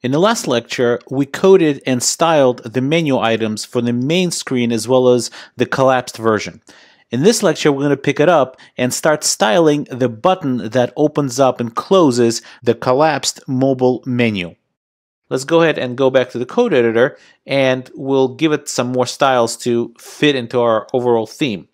In the last lecture, we coded and styled the menu items for the main screen as well as the collapsed version. In this lecture, we're going to pick it up and start styling the button that opens up and closes the collapsed mobile menu. Let's go ahead and go back to the code editor and we'll give it some more styles to fit into our overall theme.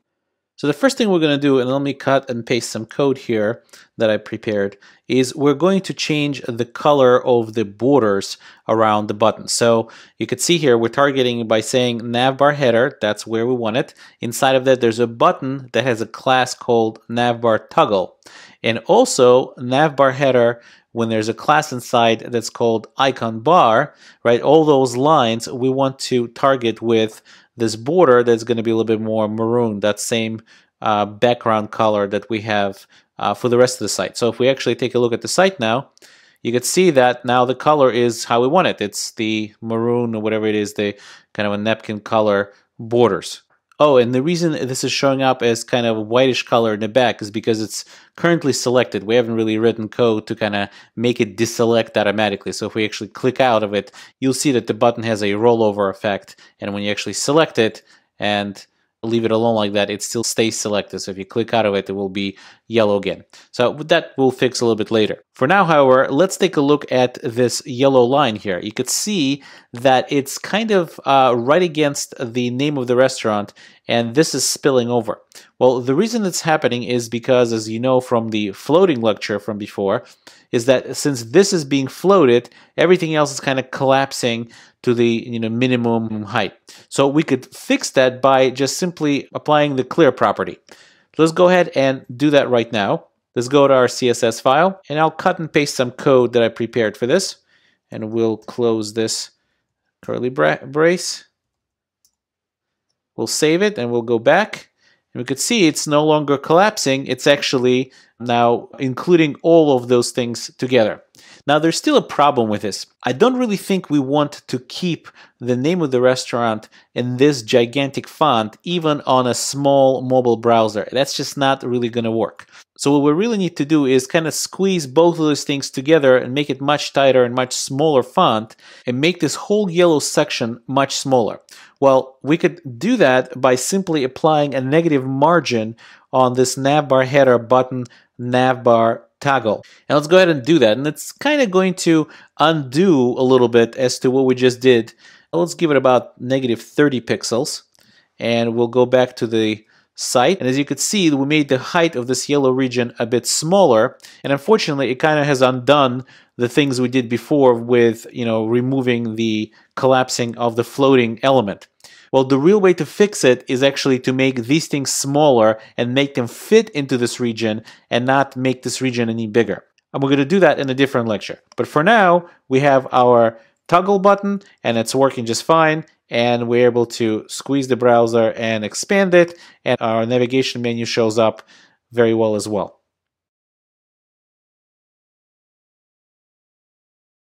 So the first thing we're going to do, and let me cut and paste some code here that I prepared, is we're going to change the color of the borders around the button. So you could see here, we're targeting by saying navbar header, that's where we want it. Inside of that, there's a button that has a class called navbar toggle. And also navbar header when there's a class inside that's called icon bar, right? All those lines we want to target with this border that's going to be a little bit more maroon, that same uh, background color that we have uh, for the rest of the site. So if we actually take a look at the site now, you can see that now the color is how we want it. It's the maroon or whatever it is, the kind of a napkin color borders oh, and the reason this is showing up as kind of a whitish color in the back is because it's currently selected. We haven't really written code to kind of make it deselect automatically. So if we actually click out of it, you'll see that the button has a rollover effect. And when you actually select it and leave it alone like that, it still stays selected. So if you click out of it, it will be yellow again. So that we'll fix a little bit later. For now, however, let's take a look at this yellow line here. You could see that it's kind of uh, right against the name of the restaurant, and this is spilling over. Well, the reason it's happening is because, as you know from the floating lecture from before, is that since this is being floated, everything else is kind of collapsing to the you know minimum height. So we could fix that by just simply applying the clear property. Let's go ahead and do that right now. Let's go to our CSS file and I'll cut and paste some code that I prepared for this and we'll close this curly bra brace. We'll save it and we'll go back and we could see it's no longer collapsing. It's actually now including all of those things together. Now, there's still a problem with this. I don't really think we want to keep the name of the restaurant in this gigantic font, even on a small mobile browser. That's just not really going to work. So what we really need to do is kind of squeeze both of those things together and make it much tighter and much smaller font and make this whole yellow section much smaller. Well, we could do that by simply applying a negative margin on this navbar header button navbar toggle. And let's go ahead and do that. And it's kind of going to undo a little bit as to what we just did. Let's give it about negative 30 pixels. And we'll go back to the site. And as you could see, we made the height of this yellow region a bit smaller. And unfortunately, it kind of has undone the things we did before with, you know, removing the collapsing of the floating element. Well, the real way to fix it is actually to make these things smaller and make them fit into this region and not make this region any bigger. And we're going to do that in a different lecture. But for now, we have our toggle button and it's working just fine and we're able to squeeze the browser and expand it and our navigation menu shows up very well as well.